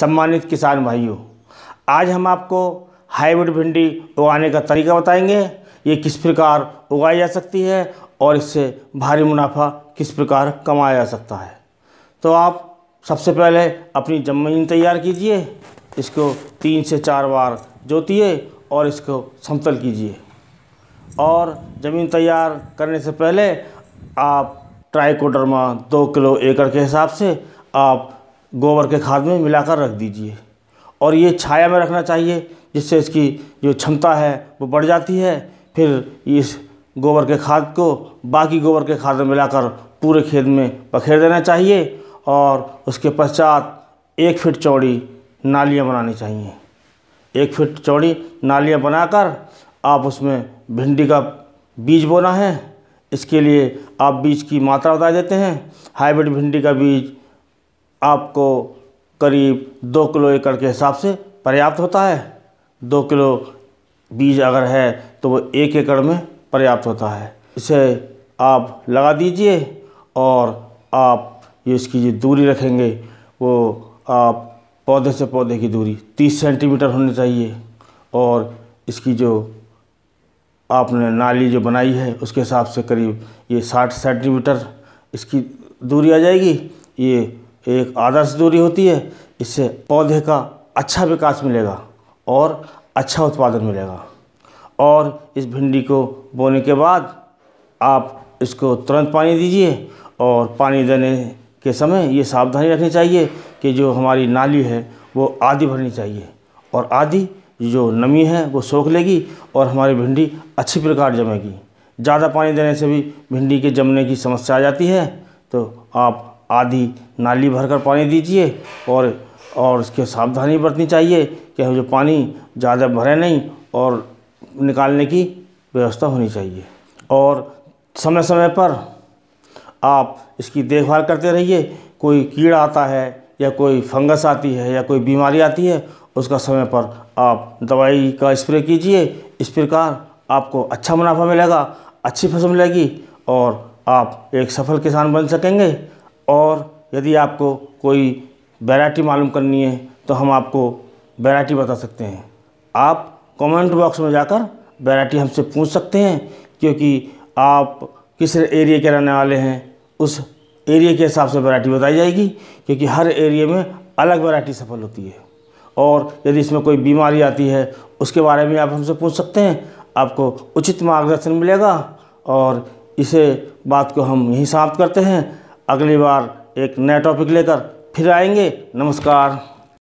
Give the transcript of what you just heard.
सम्मानित किसान भाइयों आज हम आपको हाइब्रिड भिंडी उगाने का तरीका बताएंगे ये किस प्रकार उगाई जा सकती है और इससे भारी मुनाफा किस प्रकार कमाया जा सकता है तो आप सबसे पहले अपनी जमीन तैयार कीजिए इसको तीन से चार बार जोतिए और इसको समतल कीजिए और ज़मीन तैयार करने से पहले आप ट्राइकोडर्मा दो किलो एकड़ के हिसाब से आप गोबर के खाद में मिलाकर रख दीजिए और ये छाया में रखना चाहिए जिससे इसकी जो क्षमता है वो बढ़ जाती है फिर इस गोबर के खाद को बाकी गोबर के खाद में मिलाकर पूरे खेत में बखेर देना चाहिए और उसके पश्चात एक फिट चौड़ी नालियाँ बनानी चाहिए एक फिट चौड़ी नालियाँ बनाकर आप उसमें भिंडी का बीज बोना है इसके लिए आप बीज की मात्रा बता देते हैं हाइब्रिड भिंडी का बीज आपको करीब दो किलो एकड़ के हिसाब से पर्याप्त होता है दो किलो बीज अगर है तो वो एक एकड़ में पर्याप्त होता है इसे आप लगा दीजिए और आप ये इसकी जो दूरी रखेंगे वो आप पौधे से पौधे की दूरी 30 सेंटीमीटर होनी चाहिए और इसकी जो आपने नाली जो बनाई है उसके हिसाब से करीब ये 60 सेंटीमीटर इसकी दूरी आ जाएगी ये एक आदर्श दूरी होती है इससे पौधे का अच्छा विकास मिलेगा और अच्छा उत्पादन मिलेगा और इस भिंडी को बोने के बाद आप इसको तुरंत पानी दीजिए और पानी देने के समय ये सावधानी रखनी चाहिए कि जो हमारी नाली है वो आधी भरनी चाहिए और आधी जो नमी है वो सोख लेगी और हमारी भिंडी अच्छी प्रकार जमेगी ज़्यादा पानी देने से भी भिंडी के जमने की समस्या आ जाती है तो आप आदि नाली भरकर पानी दीजिए और और इसके सावधानी बरतनी चाहिए कि हम जो पानी ज़्यादा भरे नहीं और निकालने की व्यवस्था होनी चाहिए और समय समय पर आप इसकी देखभाल करते रहिए कोई कीड़ा आता है या कोई फंगस आती है या कोई बीमारी आती है उसका समय पर आप दवाई का स्प्रे कीजिए इस प्रकार आपको अच्छा मुनाफा मिलेगा अच्छी फसल मिलेगी और आप एक सफल किसान बन सकेंगे और यदि आपको कोई वैरायटी मालूम करनी है तो हम आपको वैरायटी बता सकते हैं आप कमेंट बॉक्स में जाकर वैरायटी हमसे पूछ सकते हैं क्योंकि आप किस एरिया के रहने वाले हैं उस एरिया के हिसाब से वैरायटी बताई जाएगी क्योंकि हर एरिया में अलग वैरायटी सफल होती है और यदि इसमें कोई बीमारी आती है उसके बारे में आप हमसे पूछ सकते हैं आपको उचित मार्गदर्शन मिलेगा और इसे बात को हम यहीं समाप्त करते हैं अगली बार एक नया टॉपिक लेकर फिर आएंगे नमस्कार